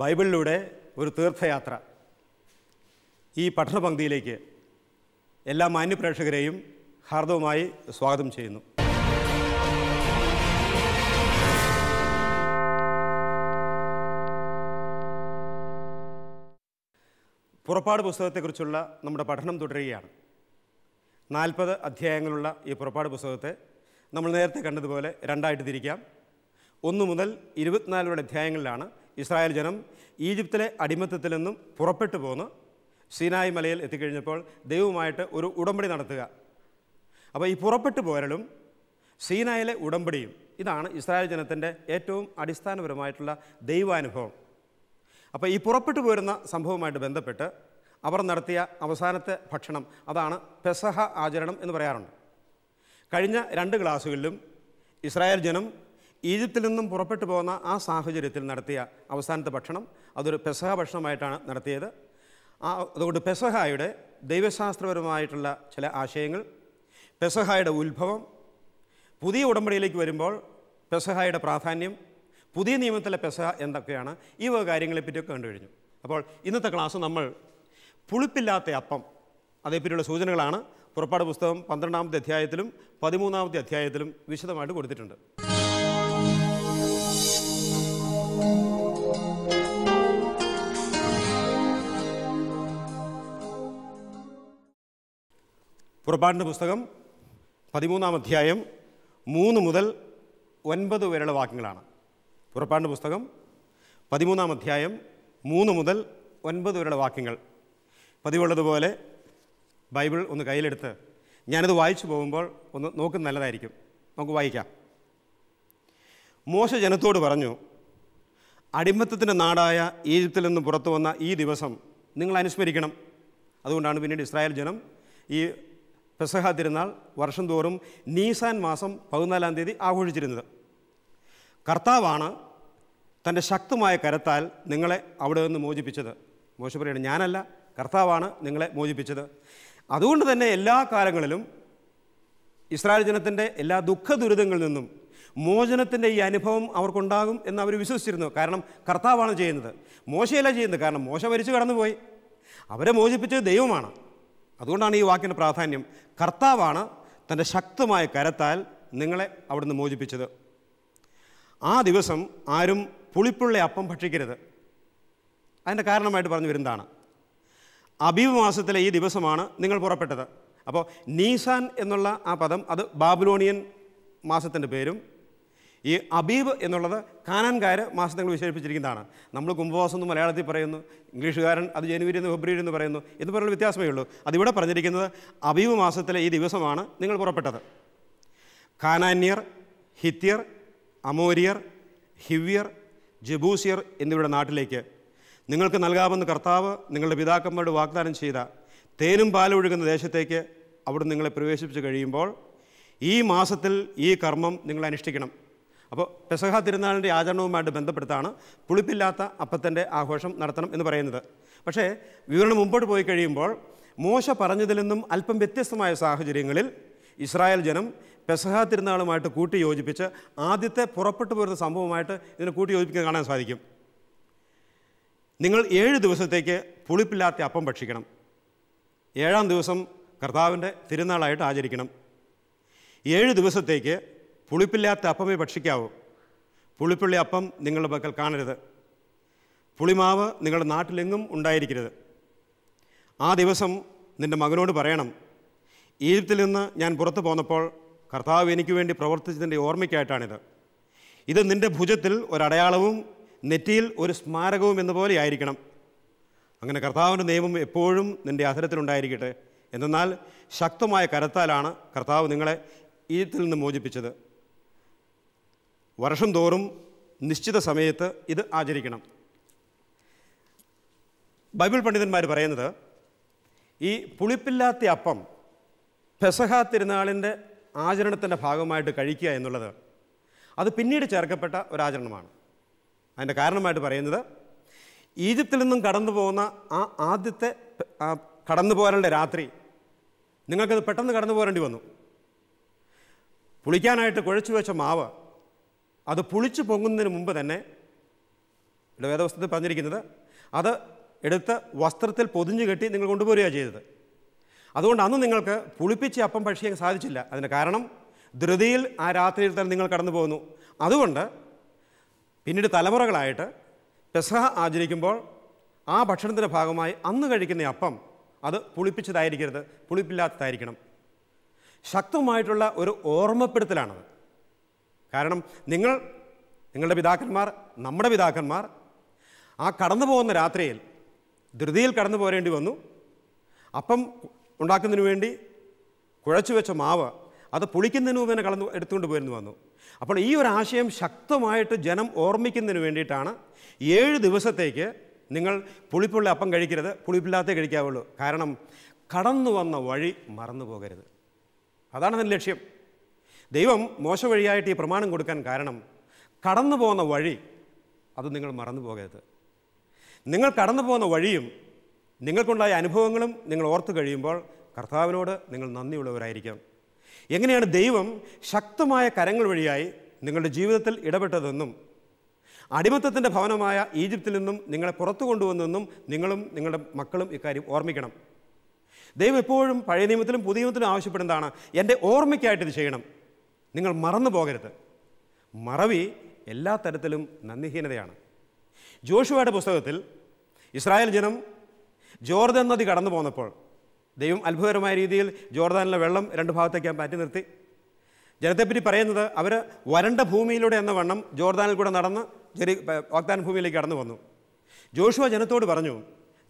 ബൈബിളിലൂടെ ഒരു തീർത്ഥയാത്ര ഈ പഠനപങ്ക്തിയിലേക്ക് എല്ലാ മാന്യപ്രേക്ഷകരെയും ഹാർദവുമായി സ്വാഗതം ചെയ്യുന്നു പുറപ്പാട് പുസ്തകത്തെക്കുറിച്ചുള്ള നമ്മുടെ പഠനം തുടരുകയാണ് നാൽപ്പത് അധ്യായങ്ങളുള്ള ഈ പുറപ്പാട് പുസ്തകത്തെ നമ്മൾ നേരത്തെ കണ്ടതുപോലെ രണ്ടായിട്ട് തിരിക്കാം ഒന്ന് മുതൽ ഇരുപത്തിനാല് അധ്യായങ്ങളിലാണ് ഇസ്രായേൽ ജനം ഈജിപ്തിലെ അടിമത്തത്തിൽ നിന്നും പുറപ്പെട്ടു പോന്ന് സീനായ് മലയിൽ എത്തിക്കഴിഞ്ഞപ്പോൾ ദൈവവുമായിട്ട് ഒരു ഉടമ്പടി നടത്തുക അപ്പോൾ ഈ പുറപ്പെട്ടു പോരലും സീനായിലെ ഉടമ്പടിയും ഇതാണ് ഇസ്രായേൽ ജനത്തിൻ്റെ ഏറ്റവും അടിസ്ഥാനപരമായിട്ടുള്ള ദൈവാനുഭവം അപ്പോൾ ഈ പുറപ്പെട്ടു പോരുന്ന സംഭവവുമായിട്ട് ബന്ധപ്പെട്ട് അവർ നടത്തിയ അവസാനത്തെ ഭക്ഷണം അതാണ് പെസഹ ആചരണം എന്ന് പറയാറുണ്ട് കഴിഞ്ഞ രണ്ട് ക്ലാസ്സുകളിലും ഇസ്രായേൽ ജനം ഈജിപ്തിൽ നിന്നും പുറപ്പെട്ടു പോകുന്ന ആ സാഹചര്യത്തിൽ നടത്തിയ അവസാനത്തെ ഭക്ഷണം അതൊരു പെസഹ ഭക്ഷണമായിട്ടാണ് നടത്തിയത് ആ അതുകൊണ്ട് പെസഹായുടെ ദൈവശാസ്ത്രപരമായിട്ടുള്ള ചില ആശയങ്ങൾ പെസഹായുടെ ഉത്ഭവം പുതിയ ഉടമ്പടിയിലേക്ക് വരുമ്പോൾ പെസഹായുടെ പ്രാധാന്യം പുതിയ നിയമത്തിലെ പെസഹ എന്തൊക്കെയാണ് ഈ വക കാര്യങ്ങളെപ്പറ്റിയൊക്കെ കണ്ടു കഴിഞ്ഞു അപ്പോൾ ഇന്നത്തെ ക്ലാസ് നമ്മൾ പുളിപ്പില്ലാത്ത അപ്പം അതേപ്പറ്റിയുള്ള സൂചനകളാണ് പുറപ്പാട് പുസ്തകം പന്ത്രണ്ടാമത്തെ അധ്യായത്തിലും പതിമൂന്നാമത്തെ അധ്യായത്തിലും വിശദമായിട്ട് കൊടുത്തിട്ടുണ്ട് പുറപ്പാടിൻ്റെ പുസ്തകം പതിമൂന്നാം അധ്യായം മൂന്ന് മുതൽ ഒൻപത് വരെയുള്ള വാക്യങ്ങളാണ് പുറപ്പാടിൻ്റെ പുസ്തകം പതിമൂന്നാം അധ്യായം മൂന്ന് മുതൽ ഒൻപത് വരെയുള്ള വാക്യങ്ങൾ പതിവുള്ളതുപോലെ ബൈബിൾ ഒന്ന് കയ്യിലെടുത്ത് ഞാനത് വായിച്ചു പോകുമ്പോൾ ഒന്ന് നോക്കുന്നത് നല്ലതായിരിക്കും നമുക്ക് വായിക്കാം മോശ ജനത്തോട് പറഞ്ഞു അടിമത്തത്തിൻ്റെ നാടായ ഈജിപ്തിൽ നിന്ന് പുറത്തു വന്ന ഈ ദിവസം നിങ്ങൾ അനുസ്മരിക്കണം അതുകൊണ്ടാണ് പിന്നീട് ഇസ്രായേൽ ജനം ഈ പെസഹ തിരുനാൾ വർഷം തോറും നീസാൻ മാസം പതിനാലാം തീയതി ആഘോഷിച്ചിരുന്നത് കർത്താവാണ് തൻ്റെ ശക്തമായ കരത്താൽ നിങ്ങളെ അവിടെ നിന്ന് മോചിപ്പിച്ചത് മോശ ഞാനല്ല കർത്താവാണ് നിങ്ങളെ മോചിപ്പിച്ചത് അതുകൊണ്ട് തന്നെ എല്ലാ കാലങ്ങളിലും ഇസ്രായേൽ ജനത്തിൻ്റെ എല്ലാ ദുഃഖ ദുരിതങ്ങളിൽ നിന്നും മോചനത്തിൻ്റെ ഈ അനുഭവം അവർക്കുണ്ടാകും എന്ന് അവർ വിശ്വസിച്ചിരുന്നു കാരണം കർത്താവാണ് ചെയ്യുന്നത് മോശയല്ല ചെയ്യുന്നത് കാരണം മോശം മരിച്ചു കടന്നുപോയി അവരെ മോചിപ്പിച്ചത് ദൈവമാണ് അതുകൊണ്ടാണ് ഈ വാക്കിൻ്റെ പ്രാധാന്യം കർത്താവാണ് തൻ്റെ ശക്തമായ കരത്താൽ നിങ്ങളെ അവിടുന്ന് മോചിപ്പിച്ചത് ആ ദിവസം ആരും പുളിപ്പുള്ള അപ്പം ഭക്ഷിക്കരുത് അതിൻ്റെ കാരണമായിട്ട് പറഞ്ഞു വരുന്നതാണ് അബീവ് മാസത്തിലെ ഈ ദിവസമാണ് നിങ്ങൾ പുറപ്പെട്ടത് അപ്പോൾ നീസാൻ എന്നുള്ള ആ പദം അത് ബാബുലോണിയൻ മാസത്തിൻ്റെ പേരും ഈ അബീബ് എന്നുള്ളത് കാനാൻകാർ മാസങ്ങൾ വിശേഷിപ്പിച്ചിരിക്കുന്നതാണ് നമ്മൾ കുംഭവാസം എന്ന് മലയാളത്തിൽ പറയുന്നു ഇംഗ്ലീഷുകാരൻ അത് ജനുവരി എന്ന് ഫെബ്രുവരി എന്ന് പറയുന്നു എന്ന് പറയുന്ന വ്യത്യാസമേ ഉള്ളൂ അതിവിടെ പറഞ്ഞിരിക്കുന്നത് അബീബ് മാസത്തിലെ ഈ ദിവസമാണ് നിങ്ങൾ പുറപ്പെട്ടത് കാനാന്യർ ഹിത്യർ അമോരിയർ ഹിവ്യർ ജബൂസിയർ എന്നിവരുടെ നാട്ടിലേക്ക് നിങ്ങൾക്ക് നൽകാമെന്ന് കർത്താവ് നിങ്ങളുടെ പിതാക്കന്മാരുടെ വാഗ്ദാനം ചെയ്ത തേനും പാലും ഒഴുകുന്ന ദേശത്തേക്ക് അവിടെ നിങ്ങളെ പ്രവേശിപ്പിച്ച് കഴിയുമ്പോൾ ഈ മാസത്തിൽ ഈ കർമ്മം നിങ്ങൾ അനുഷ്ഠിക്കണം അപ്പോൾ പെസഹ തിരുനാളിൻ്റെ ആചരണവുമായിട്ട് ബന്ധപ്പെടുത്താണ് പുളിപ്പില്ലാത്ത അപ്പത്തിൻ്റെ ആഘോഷം നടത്തണം എന്ന് പറയുന്നത് പക്ഷേ വിവരണം മുമ്പോട്ട് പോയി കഴിയുമ്പോൾ മോശ പറഞ്ഞതിൽ നിന്നും അല്പം വ്യത്യസ്തമായ സാഹചര്യങ്ങളിൽ ഇസ്രായേൽ ജനം പെസഹ തിരുനാളുമായിട്ട് കൂട്ടി യോജിപ്പിച്ച് ആദ്യത്തെ പുറപ്പെട്ടു പോരുന്ന സംഭവമായിട്ട് ഇതിനെ കൂട്ടി യോജിപ്പിക്കാൻ കാണാൻ സാധിക്കും നിങ്ങൾ ഏഴ് ദിവസത്തേക്ക് പുളിപ്പില്ലാത്ത അപ്പം ഭക്ഷിക്കണം ഏഴാം ദിവസം കർത്താവിൻ്റെ തിരുനാളായിട്ട് ആചരിക്കണം ഏഴ് ദിവസത്തേക്ക് പുളിപ്പില്ലാത്ത അപ്പമേ ഭക്ഷിക്കാവൂ പുളിപ്പുള്ള അപ്പം നിങ്ങളുടെ പക്കൽ കാണരുത് പുളിമാവ് നിങ്ങളുടെ നാട്ടിലെങ്ങും ഉണ്ടായിരിക്കരുത് ആ ദിവസം നിൻ്റെ മകനോട് പറയണം ഈജിപ്തിൽ നിന്ന് ഞാൻ പുറത്തു പോന്നപ്പോൾ കർത്താവ് എനിക്ക് വേണ്ടി പ്രവർത്തിച്ചതിൻ്റെ ഓർമ്മയ്ക്കായിട്ടാണിത് ഇത് നിൻ്റെ ഭുജത്തിൽ ഒരടയാളവും നെറ്റിയിൽ ഒരു സ്മാരകവും എന്നപോലെ ആയിരിക്കണം അങ്ങനെ കർത്താവിൻ്റെ നിയമം എപ്പോഴും നിൻ്റെ അധരത്തിലുണ്ടായിരിക്കട്ടെ എന്തെന്നാൽ ശക്തമായ കരത്താലാണ് കർത്താവ് നിങ്ങളെ ഈജിപ്തിൽ നിന്ന് മോചിപ്പിച്ചത് വർഷം തോറും നിശ്ചിത സമയത്ത് ഇത് ആചരിക്കണം ബൈബിൾ പണ്ഡിതന്മാർ പറയുന്നത് ഈ പുളിപ്പില്ലാത്ത അപ്പം പെസഹ തിരുനാളിൻ്റെ ആചരണത്തിൻ്റെ ഭാഗമായിട്ട് കഴിക്കുക എന്നുള്ളത് അത് പിന്നീട് ചേർക്കപ്പെട്ട ഒരാചരണമാണ് അതിൻ്റെ കാരണമായിട്ട് പറയുന്നത് ഈജിപ്തിൽ നിന്നും കടന്നു പോകുന്ന ആ ആദ്യത്തെ കടന്നു പോകാനുള്ള രാത്രി നിങ്ങൾക്കത് പെട്ടെന്ന് കടന്നു പോരേണ്ടി വന്നു പുളിക്കാനായിട്ട് കുഴച്ചു വെച്ച മാവ് അത് പുളിച്ചു പൊങ്ങുന്നതിന് മുമ്പ് തന്നെ ഇവിടെ വേദവസ്തുത്തിൽ പറഞ്ഞിരിക്കുന്നത് അത് എടുത്ത് വസ്ത്രത്തിൽ പൊതിഞ്ഞു കെട്ടി നിങ്ങൾ കൊണ്ടുപോരുകയാണ് ചെയ്തത് അതുകൊണ്ട് അന്ന് നിങ്ങൾക്ക് പുളിപ്പിച്ച് അപ്പം പഴിക്കാൻ സാധിച്ചില്ല അതിന് കാരണം ധൃതിയിൽ ആ രാത്രിയിൽ തന്നെ നിങ്ങൾ കടന്നു പോകുന്നു അതുകൊണ്ട് പിന്നീട് തലമുറകളായിട്ട് പെസഹ ആചരിക്കുമ്പോൾ ആ ഭക്ഷണത്തിൻ്റെ ഭാഗമായി അന്ന് കഴിക്കുന്ന അപ്പം അത് പുളിപ്പിച്ചതായിരിക്കരുത് പുളിപ്പില്ലാത്തതായിരിക്കണം ശക്തമായിട്ടുള്ള ഒരു ഓർമ്മപ്പെടുത്തലാണത് കാരണം നിങ്ങൾ നിങ്ങളുടെ പിതാക്കന്മാർ നമ്മുടെ പിതാക്കന്മാർ ആ കടന്നു പോകുന്ന രാത്രിയിൽ ധൃതിയിൽ കടന്നു പോരേണ്ടി വന്നു അപ്പം ഉണ്ടാക്കുന്നതിന് വേണ്ടി കുഴച്ചു വെച്ച മാവ് അത് പുളിക്കുന്നതിന് മുമ്പ് തന്നെ കടന്ന് എടുത്തുകൊണ്ട് പോയിരുന്നു വന്നു അപ്പോൾ ഈ ഒരു ആശയം ശക്തമായിട്ട് ജനം ഓർമ്മിക്കുന്നതിന് വേണ്ടിയിട്ടാണ് ഏഴ് ദിവസത്തേക്ക് നിങ്ങൾ പുളിപ്പുള്ള അപ്പം കഴിക്കരുത് പുളിപ്പില്ലാത്ത കഴിക്കാവുള്ളൂ കാരണം കടന്നു വന്ന വഴി മറന്നു പോകരുത് അതാണ് അതിൻ്റെ ലക്ഷ്യം ദൈവം മോശ വഴിയായിട്ട് ഈ പ്രമാണം കൊടുക്കാൻ കാരണം കടന്നു പോകുന്ന വഴി അത് നിങ്ങൾ മറന്നു പോകരുത് നിങ്ങൾ കടന്നു പോകുന്ന വഴിയും നിങ്ങൾക്കുണ്ടായ അനുഭവങ്ങളും നിങ്ങൾ ഓർത്തു കഴിയുമ്പോൾ കർത്താവിനോട് നിങ്ങൾ നന്ദിയുള്ളവരായിരിക്കും എങ്ങനെയാണ് ദൈവം ശക്തമായ കരങ്ങൾ വഴിയായി നിങ്ങളുടെ ജീവിതത്തിൽ ഇടപെട്ടതെന്നും അടിമത്തത്തിൻ്റെ ഭവനമായ ഈജിപ്തിൽ നിന്നും നിങ്ങളെ പുറത്തു കൊണ്ടുവന്നെന്നും നിങ്ങളും നിങ്ങളുടെ മക്കളും ഇക്കാര്യം ഓർമ്മിക്കണം ദൈവം എപ്പോഴും പഴയ നിയമത്തിലും പുതിയ നിയമത്തിലും ആവശ്യപ്പെടുന്നതാണ് എൻ്റെ ഓർമ്മയ്ക്കായിട്ട് ഇത് ചെയ്യണം നിങ്ങൾ മറന്നു പോകരുത് മറവി എല്ലാ തരത്തിലും നന്ദിഹീനതയാണ് ജോഷുവയുടെ പുസ്തകത്തിൽ ഇസ്രായേൽ ജനം ജോർദൻ നദി കടന്നു പോന്നപ്പോൾ ദൈവം അത്ഭുതകരമായ രീതിയിൽ ജോർദാനിലെ വെള്ളം രണ്ട് ഭാഗത്തേക്ക് മാറ്റി നിർത്തി ജനത്തെപ്പറ്റി പറയുന്നത് അവർ വരണ്ട ഭൂമിയിലൂടെ എന്ന വണ്ണം ജോർദാനിൽ കൂടെ നടന്ന് ചെറിയ വാഗ്ദാന ഭൂമിയിലേക്ക് കടന്നു വന്നു ജോഷുവ ജനത്തോട് പറഞ്ഞു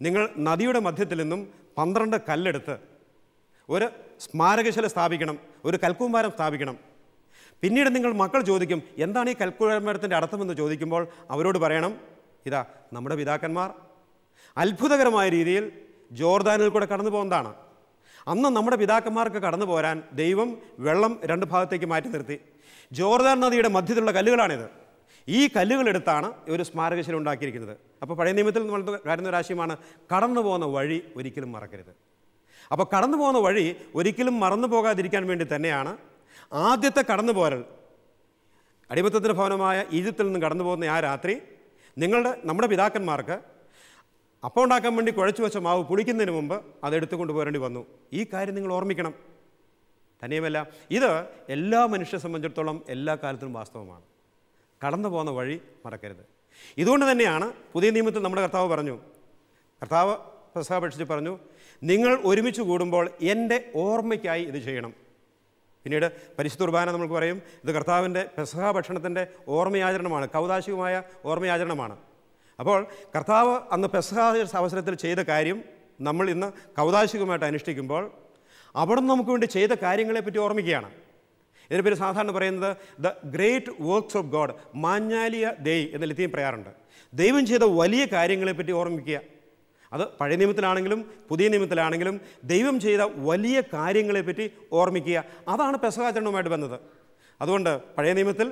നിങ്ങൾ നദിയുടെ മധ്യത്തിൽ നിന്നും പന്ത്രണ്ട് കല്ലെടുത്ത് ഒരു സ്മാരകശില സ്ഥാപിക്കണം ഒരു കൽക്കൂമ്പാരം സ്ഥാപിക്കണം പിന്നീട് നിങ്ങൾ മക്കൾ ചോദിക്കും എന്താണ് ഈ കൽക്കുഴമരത്തിൻ്റെ അർത്ഥമെന്ന് ചോദിക്കുമ്പോൾ അവരോട് പറയണം ഇതാ നമ്മുടെ പിതാക്കന്മാർ അത്ഭുതകരമായ രീതിയിൽ ജോർദാനിൽ കൂടെ കടന്നു പോകുന്നതാണ് അന്ന് നമ്മുടെ പിതാക്കന്മാർക്ക് കടന്നു പോരാൻ ദൈവം വെള്ളം രണ്ട് ഭാഗത്തേക്ക് മാറ്റി നിർത്തി ജോർദാൻ നദിയുടെ മധ്യത്തിലുള്ള കല്ലുകളാണിത് ഈ കല്ലുകളെടുത്താണ് ഒരു സ്മാരകശില ഉണ്ടാക്കിയിരിക്കുന്നത് അപ്പോൾ പഴയ നിയമത്തിൽ നമ്മൾ വരുന്ന ഒരാശയമാണ് കടന്നു പോകുന്ന വഴി ഒരിക്കലും മറക്കരുത് അപ്പോൾ കടന്നു പോകുന്ന വഴി ഒരിക്കലും മറന്നു പോകാതിരിക്കാൻ വേണ്ടി തന്നെയാണ് ആദ്യത്തെ കടന്നു പോരൽ അടിമത്തത്തിൻ്റെ ഭവനമായ ഈജിപ്തിൽ നിന്ന് കടന്നു പോകുന്ന ആ രാത്രി നിങ്ങളുടെ നമ്മുടെ പിതാക്കന്മാർക്ക് അപ്പം ഉണ്ടാക്കാൻ വേണ്ടി കുഴച്ചു വെച്ച മാവ് പുളിക്കുന്നതിന് മുമ്പ് അതെടുത്തുകൊണ്ട് പോരേണ്ടി വന്നു ഈ കാര്യം നിങ്ങൾ ഓർമ്മിക്കണം തന്നെയുമല്ല ഇത് എല്ലാ മനുഷ്യരെ സംബന്ധിച്ചിടത്തോളം എല്ലാ കാലത്തിനും വാസ്തവമാണ് കടന്നു പോകുന്ന വഴി മറക്കരുത് ഇതുകൊണ്ട് തന്നെയാണ് പുതിയ നിയമത്തിൽ നമ്മുടെ കർത്താവ് പറഞ്ഞു കർത്താവ് പ്രസാപേക്ഷിച്ച് പറഞ്ഞു നിങ്ങൾ ഒരുമിച്ച് കൂടുമ്പോൾ എൻ്റെ ഓർമ്മയ്ക്കായി ഇത് ചെയ്യണം പിന്നീട് പരിശുദ്ധ കുർബാന നമുക്ക് പറയും ഇത് കർത്താവിൻ്റെ പെസഹ ഭക്ഷണത്തിൻ്റെ ഓർമ്മയാചരണമാണ് കൗതാശികമായ ഓർമ്മയാചരണമാണ് അപ്പോൾ കർത്താവ് അന്ന് പെസഹ അവസരത്തിൽ ചെയ്ത കാര്യം നമ്മൾ ഇന്ന് കൗതാശികമായിട്ട് അനുഷ്ഠിക്കുമ്പോൾ അവിടെ നമുക്ക് വേണ്ടി ചെയ്ത കാര്യങ്ങളെപ്പറ്റി ഓർമ്മിക്കുകയാണ് ഇതിന് പേര് സാധാരണ പറയുന്നത് the great works of God മാഞ്ഞാലിയ ദൈ എന്ന് ലത്തീം പറയാറുണ്ട് ദൈവം ചെയ്ത വലിയ കാര്യങ്ങളെപ്പറ്റി ഓർമ്മിക്കുക അത് പഴയ നിയമത്തിലാണെങ്കിലും പുതിയ നിയമത്തിലാണെങ്കിലും ദൈവം ചെയ്ത വലിയ കാര്യങ്ങളെപ്പറ്റി ഓർമ്മിക്കുക അതാണ് ആചരണവുമായിട്ട് ബന്ധത് അതുകൊണ്ട് പഴയ നിയമത്തിൽ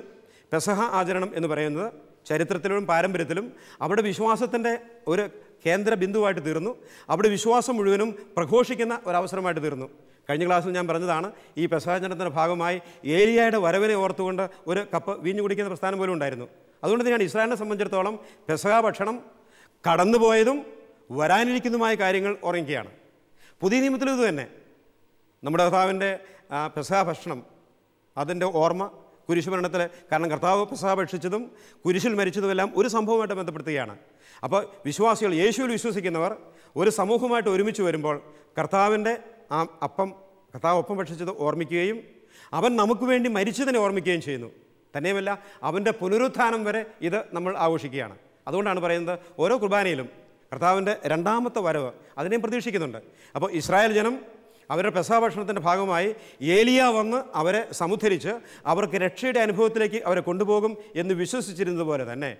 പെസഹ ആചരണം എന്ന് പറയുന്നത് ചരിത്രത്തിലും പാരമ്പര്യത്തിലും അവിടെ വിശ്വാസത്തിൻ്റെ ഒരു കേന്ദ്ര ബിന്ദുവായിട്ട് തീർന്നു അവിടെ വിശ്വാസം മുഴുവനും പ്രഘോഷിക്കുന്ന ഒരവസരമായിട്ട് തീർന്നു കഴിഞ്ഞ ക്ലാസ്സിൽ ഞാൻ പറഞ്ഞതാണ് ഈ പെസഹാചരണത്തിൻ്റെ ഭാഗമായി ഏരിയയുടെ വരവിനെ ഓർത്തുകൊണ്ട് ഒരു കപ്പ് വീഞ്ഞു കുടിക്കുന്ന പ്രസ്ഥാനം പോലും ഉണ്ടായിരുന്നു അതുകൊണ്ട് തന്നെയാണ് ഇസ്രായേലിനെ സംബന്ധിച്ചിടത്തോളം പെസഹ ഭക്ഷണം കടന്നുപോയതും വരാനിരിക്കുന്നതുമായ കാര്യങ്ങൾ ഉറങ്ങുകയാണ് പുതിയ നിയമത്തിൽ ഇത് തന്നെ നമ്മുടെ കർത്താവിൻ്റെ പെസഹ ഭക്ഷണം അതിൻ്റെ ഓർമ്മ കുരിശുമരണത്തിൽ കാരണം കർത്താവ് പെസഹ ഭക്ഷിച്ചതും കുരിശിൽ മരിച്ചതുമെല്ലാം ഒരു സംഭവമായിട്ട് ബന്ധപ്പെടുത്തുകയാണ് അപ്പോൾ വിശ്വാസികൾ യേശുവിൽ വിശ്വസിക്കുന്നവർ ഒരു സമൂഹമായിട്ട് ഒരുമിച്ച് വരുമ്പോൾ കർത്താവിൻ്റെ ആ അപ്പം കർത്താവ് ഒപ്പം ഭക്ഷിച്ചത് ഓർമ്മിക്കുകയും അവൻ നമുക്ക് വേണ്ടി മരിച്ചതിനെ ഓർമ്മിക്കുകയും ചെയ്യുന്നു തന്നെയുമല്ല അവൻ്റെ പുനരുത്ഥാനം വരെ ഇത് നമ്മൾ ആഘോഷിക്കുകയാണ് അതുകൊണ്ടാണ് പറയുന്നത് ഓരോ കുർബാനയിലും കർത്താവിൻ്റെ രണ്ടാമത്തെ വരവ് അതിനെയും പ്രതീക്ഷിക്കുന്നുണ്ട് അപ്പോൾ ഇസ്രായേൽ ജനം അവരുടെ പെസാഭക്ഷണത്തിൻ്റെ ഭാഗമായി ഏലിയ വന്ന് അവരെ സമുദ്ധരിച്ച് അവർക്ക് രക്ഷയുടെ അനുഭവത്തിലേക്ക് അവരെ കൊണ്ടുപോകും എന്ന് വിശ്വസിച്ചിരുന്നതുപോലെ തന്നെ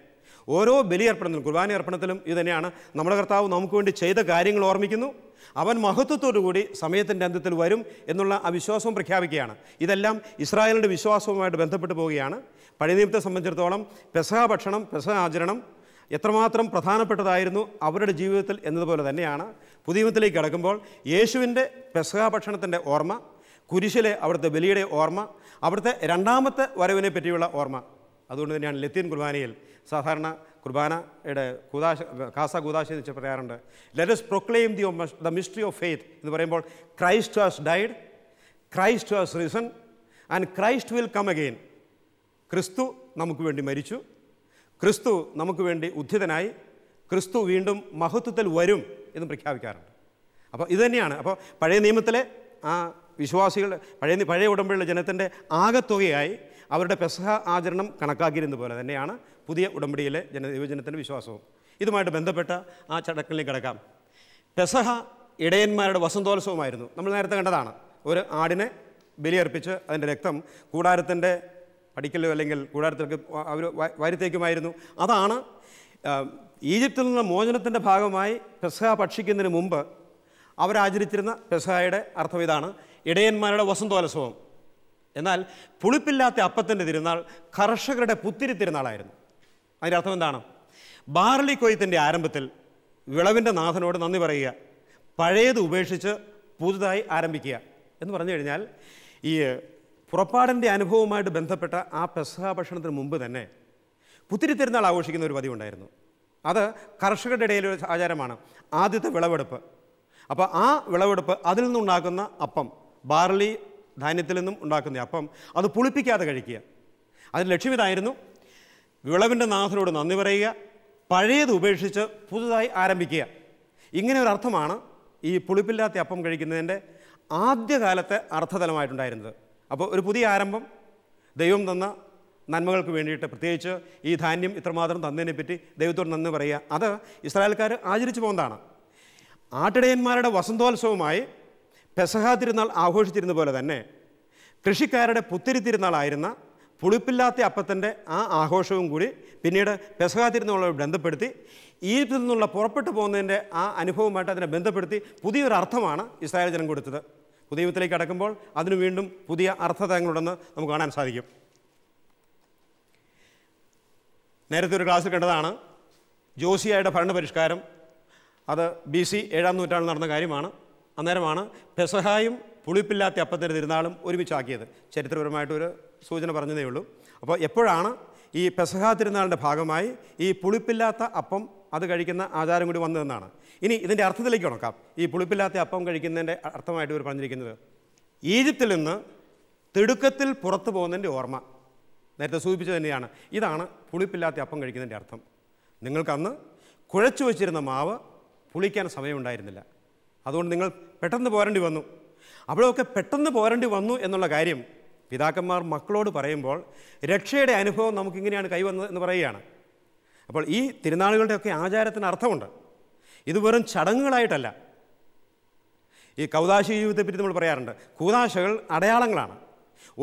ഓരോ ബലിയർപ്പണത്തിലും കുർബാന അർപ്പണത്തിലും ഇതുതന്നെയാണ് നമ്മുടെ കർത്താവ് നമുക്ക് വേണ്ടി ചെയ്ത കാര്യങ്ങൾ ഓർമ്മിക്കുന്നു അവൻ കൂടി സമയത്തിൻ്റെ അന്ത്യത്തിൽ വരും എന്നുള്ള ആ വിശ്വാസവും പ്രഖ്യാപിക്കുകയാണ് ഇതെല്ലാം ഇസ്രായേലിൻ്റെ വിശ്വാസവുമായിട്ട് ബന്ധപ്പെട്ട് പോവുകയാണ് പഴയ നിയമത്തെ സംബന്ധിച്ചിടത്തോളം പെസഹ ഭക്ഷണം പെസഹ ആചരണം എത്രമാത്രം പ്രധാനപ്പെട്ടതായിരുന്നു അവരുടെ ജീവിതത്തിൽ എന്നതുപോലെ തന്നെയാണ് പുതിയത്തിലേക്ക് കടക്കുമ്പോൾ യേശുവിൻ്റെ ഭക്ഷണത്തിൻ്റെ ഓർമ്മ കുരിശിലെ അവിടുത്തെ ബലിയുടെ ഓർമ്മ അവിടുത്തെ രണ്ടാമത്തെ വരവിനെ പറ്റിയുള്ള ഓർമ്മ അതുകൊണ്ട് തന്നെയാണ് ലത്തീൻ കുർബാനയിൽ സാധാരണ കുർബാനയുടെ കൂതാശ കാസ കൂതാശ എന്ന് വെച്ച് പറയാറുണ്ട് let's proclaim the the mystery of faith എന്ന് പറയുമ്പോൾ Christ has died Christ has risen and Christ will come again ക്രിസ്തു നമുക്ക് വേണ്ടി മരിച്ചു ക്രിസ്തു നമുക്ക് വേണ്ടി ഉദ്ധിതനായി ക്രിസ്തു വീണ്ടും മഹത്വത്തിൽ വരും എന്ന് പ്രഖ്യാപിക്കാറുണ്ട് അപ്പോൾ ഇതുതന്നെയാണ് അപ്പോൾ പഴയ നിയമത്തിലെ ആ വിശ്വാസികൾ പഴയ പഴയ ഉടമ്പടിയുള്ള ജനത്തിൻ്റെ ആകത്തുകയായി അവരുടെ പെസഹ ആചരണം കണക്കാക്കിയിരുന്ന പോലെ തന്നെയാണ് പുതിയ ഉടമ്പടിയിലെ ജന യുവജനത്തിൻ്റെ വിശ്വാസവും ഇതുമായിട്ട് ബന്ധപ്പെട്ട ആ ചടക്കിലേക്ക് കിടക്കാം പെസഹ ഇടയന്മാരുടെ വസന്തോത്സവമായിരുന്നു നമ്മൾ നേരത്തെ കണ്ടതാണ് ഒരു ആടിനെ ബലിയർപ്പിച്ച് അതിൻ്റെ രക്തം കൂടാരത്തിൻ്റെ പഠിക്കലോ അല്ലെങ്കിൽ കൂടാരത്തിലൊക്കെ അവർ വരുത്തേക്കുമായിരുന്നു അതാണ് ഈജിപ്തിൽ നിന്ന് മോചനത്തിൻ്റെ ഭാഗമായി പെസഹ ഭക്ഷിക്കുന്നതിന് മുമ്പ് അവരാചരിച്ചിരുന്ന പെസഹയുടെ അർത്ഥം ഇതാണ് ഇടയന്മാരുടെ വസന്തോത്സവം എന്നാൽ പുളിപ്പില്ലാത്ത അപ്പത്തിൻ്റെ തിരുനാൾ കർഷകരുടെ പുത്തിരി തിരുനാളായിരുന്നു അതിൻ്റെ അർത്ഥം എന്താണ് ബാർലി കൊയ്ത്തിൻ്റെ ആരംഭത്തിൽ വിളവിൻ്റെ നാഥനോട് നന്ദി പറയുക പഴയത് ഉപേക്ഷിച്ച് പുതുതായി ആരംഭിക്കുക എന്ന് പറഞ്ഞു കഴിഞ്ഞാൽ ഈ പുറപ്പാടിൻ്റെ അനുഭവവുമായിട്ട് ബന്ധപ്പെട്ട ആ പെസഹാ ഭക്ഷണത്തിന് മുമ്പ് തന്നെ പുത്തിരി തിരുനാൾ ആഘോഷിക്കുന്ന ഒരു പതിവുണ്ടായിരുന്നു അത് കർഷകരുടെ ഇടയിലെ ഒരു ആചാരമാണ് ആദ്യത്തെ വിളവെടുപ്പ് അപ്പോൾ ആ വിളവെടുപ്പ് അതിൽ നിന്നുണ്ടാക്കുന്ന അപ്പം ബാർലി ധാന്യത്തിൽ നിന്നും ഉണ്ടാക്കുന്ന അപ്പം അത് പുളിപ്പിക്കാതെ കഴിക്കുക അതിന് ലക്ഷ്യമിതായിരുന്നു വിളവിൻ്റെ നാഥനോട് നന്ദി പറയുക പഴയത് ഉപേക്ഷിച്ച് പുതുതായി ആരംഭിക്കുക ഇങ്ങനെ ഒരു അർത്ഥമാണ് ഈ പുളിപ്പില്ലാത്ത അപ്പം കഴിക്കുന്നതിൻ്റെ ആദ്യകാലത്തെ അർത്ഥതലമായിട്ടുണ്ടായിരുന്നത് അപ്പോൾ ഒരു പുതിയ ആരംഭം ദൈവം തന്ന നന്മകൾക്ക് വേണ്ടിയിട്ട് പ്രത്യേകിച്ച് ഈ ധാന്യം ഇത്രമാത്രം തന്നതിനെ പറ്റി ദൈവത്തോട് നന്ദി പറയുക അത് ഇസ്രായേൽക്കാർ ആചരിച്ചു പോകുന്നതാണ് ആട്ടിടയന്മാരുടെ വസന്തോത്സവമായി പെസഹാ തിരുനാൾ ആഘോഷിച്ചിരുന്ന പോലെ തന്നെ കൃഷിക്കാരുടെ പുത്തിരി തിരുനാളായിരുന്ന പുളിപ്പില്ലാത്ത അപ്പത്തിൻ്റെ ആ ആഘോഷവും കൂടി പിന്നീട് പെസഹാ തിരുനാളോട് ബന്ധപ്പെടുത്തി ഈജിപ്തിൽ നിന്നുള്ള പുറപ്പെട്ടു പോകുന്നതിൻ്റെ ആ അനുഭവമായിട്ട് അതിനെ ബന്ധപ്പെടുത്തി പുതിയൊരു അർത്ഥമാണ് ഇസ്രായേൽ ജനം കൊടുത്തത് പുതിയത്തിലേക്ക് അടക്കുമ്പോൾ അതിന് വീണ്ടും പുതിയ അർത്ഥതയങ്ങളുണ്ടെന്ന് നമുക്ക് കാണാൻ സാധിക്കും നേരത്തെ ഒരു ക്ലാസ്സിൽ കണ്ടതാണ് ജോസിയായുടെ ഭരണപരിഷ്കാരം അത് ബി സി ഏഴാം നൂറ്റാണ്ടിൽ നടന്ന കാര്യമാണ് അന്നേരമാണ് പെസഹായും പുളിപ്പില്ലാത്ത അപ്പത്തിൻ്റെ തിരുനാളും ഒരുമിച്ചാക്കിയത് ചരിത്രപരമായിട്ടൊരു സൂചന പറഞ്ഞതേ ഉള്ളൂ അപ്പോൾ എപ്പോഴാണ് ഈ പെസഹാ തിരുനാളിൻ്റെ ഭാഗമായി ഈ പുളിപ്പില്ലാത്ത അപ്പം അത് കഴിക്കുന്ന ആചാരം കൂടി വന്നതെന്നാണ് ഇനി ഇതിൻ്റെ അർത്ഥത്തിലേക്ക് ഉണക്കാം ഈ പുളിപ്പില്ലാത്ത അപ്പം കഴിക്കുന്നതിൻ്റെ അർത്ഥമായിട്ട് ഇവർ പറഞ്ഞിരിക്കുന്നത് ഈജിപ്തിൽ നിന്ന് തിടുക്കത്തിൽ പുറത്തു പോകുന്നതിൻ്റെ ഓർമ്മ നേരത്തെ സൂചിപ്പിച്ചത് തന്നെയാണ് ഇതാണ് പുളിപ്പില്ലാത്ത അപ്പം കഴിക്കുന്നതിൻ്റെ അർത്ഥം നിങ്ങൾക്കന്ന് കുഴച്ചു വച്ചിരുന്ന മാവ് പുളിക്കാൻ സമയമുണ്ടായിരുന്നില്ല അതുകൊണ്ട് നിങ്ങൾ പെട്ടെന്ന് പോരേണ്ടി വന്നു അവിടെയൊക്കെ പെട്ടെന്ന് പോരേണ്ടി വന്നു എന്നുള്ള കാര്യം പിതാക്കന്മാർ മക്കളോട് പറയുമ്പോൾ രക്ഷയുടെ അനുഭവം നമുക്കിങ്ങനെയാണ് കൈവന്നത് എന്ന് പറയുകയാണ് അപ്പോൾ ഈ തിരുനാളുകളുടെയൊക്കെ ആചാരത്തിന് അർത്ഥമുണ്ട് ഇത് വെറും ചടങ്ങുകളായിട്ടല്ല ഈ കൗതാശ ജീവിതത്തെപ്പറ്റി നമ്മൾ പറയാറുണ്ട് കൂതാശകൾ അടയാളങ്ങളാണ്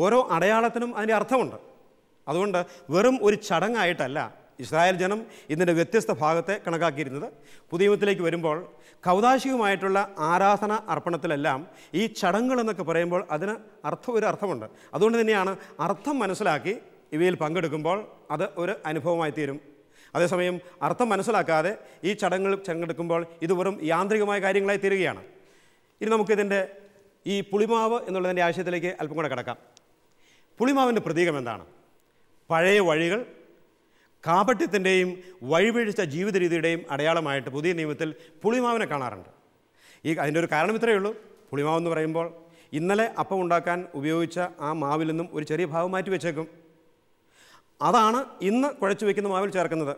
ഓരോ അടയാളത്തിനും അതിൻ്റെ അർത്ഥമുണ്ട് അതുകൊണ്ട് വെറും ഒരു ചടങ്ങായിട്ടല്ല ഇസ്രായേൽ ജനം ഇതിൻ്റെ വ്യത്യസ്ത ഭാഗത്തെ കണക്കാക്കിയിരുന്നത് പുതിയത്തിലേക്ക് വരുമ്പോൾ കൗതാശികമായിട്ടുള്ള ആരാധന അർപ്പണത്തിലെല്ലാം ഈ ചടങ്ങുകളെന്നൊക്കെ പറയുമ്പോൾ അതിന് അർത്ഥം ഒരു അർത്ഥമുണ്ട് അതുകൊണ്ട് തന്നെയാണ് അർത്ഥം മനസ്സിലാക്കി ഇവയിൽ പങ്കെടുക്കുമ്പോൾ അത് ഒരു അനുഭവമായി തീരും അതേസമയം അർത്ഥം മനസ്സിലാക്കാതെ ഈ ചടങ്ങുകൾ പങ്കെടുക്കുമ്പോൾ ഇത് വെറും യാന്ത്രികമായ കാര്യങ്ങളായി തീരുകയാണ് ഇനി നമുക്കിതിൻ്റെ ഈ പുളിമാവ് എന്നുള്ളതിൻ്റെ ആശയത്തിലേക്ക് അല്പം കൂടെ കിടക്കാം പുളിമാവിൻ്റെ പ്രതീകം എന്താണ് പഴയ വഴികൾ കാപട്യത്തിൻ്റെയും വഴിവീഴ്ച ജീവിത രീതിയുടെയും അടയാളമായിട്ട് പുതിയ നിയമത്തിൽ പുളിമാവിനെ കാണാറുണ്ട് ഈ അതിൻ്റെ ഒരു കാരണം ഇത്രയേ ഉള്ളൂ പുളിമാവ് എന്ന് പറയുമ്പോൾ ഇന്നലെ അപ്പം ഉണ്ടാക്കാൻ ഉപയോഗിച്ച ആ മാവിൽ നിന്നും ഒരു ചെറിയ ഭാവം മാറ്റി വെച്ചേക്കും അതാണ് ഇന്ന് കുഴച്ചു വയ്ക്കുന്ന മാവിൽ ചേർക്കുന്നത്